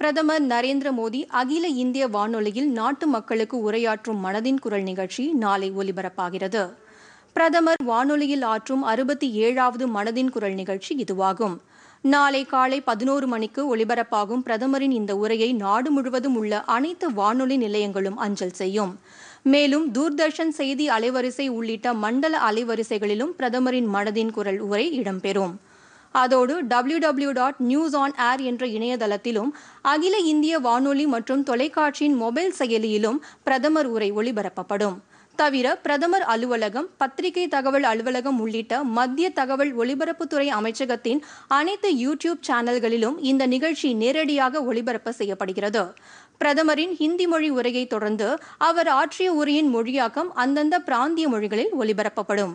பிரதமர் நரேந்திர மோடி அகில இந்திய வானொலியில் நாட்டு மக்களுக்கு உரையாற்றும் மனதின் குரல் நிகழ்ச்சி நாளை ஒலிபரப்பாகிறது பிரதமர் வானொலியில் ஆற்றும் அறுபத்தி ஏழாவது மனதின் குரல் நிகழ்ச்சி இதுவாகும் நாளை காலை பதினோரு மணிக்கு ஒலிபரப்பாகும் பிரதமரின் இந்த உரையை நாடு முழுவதும் உள்ள அனைத்து வானொலி நிலையங்களும் அஞ்சல் செய்யும் மேலும் தூர்தர்ஷன் செய்தி அலைவரிசை உள்ளிட்ட மண்டல அலைவரிசைகளிலும் பிரதமரின் மனதின் குரல் உரை இடம்பெறும் அதோடு W W dot news on air என்ற இணையதளத்திலும் அகில இந்திய வானொலி மற்றும் தொலைக்காட்சியின் மொபைல் செயலியிலும் பிரதமர் உரை ஒளிபரப்பப்படும் தவிர பிரதமர் அலுவலகம் பத்திரிகை தகவல் அலுவலகம் உள்ளிட்ட மத்திய தகவல் ஒலிபரப்புத்துறை அமைச்சகத்தின் அனைத்து யூடியூப் சேனல்களிலும் இந்த நிகழ்ச்சி நேரடியாக ஒளிபரப்பு செய்யப்படுகிறது பிரதமரின் ஹிந்தி மொழி உரையை தொடர்ந்து அவர் ஆற்றிய உரையின் மொழியாக்கம் அந்தந்த பிராந்திய மொழிகளில் ஒலிபரப்பப்படும்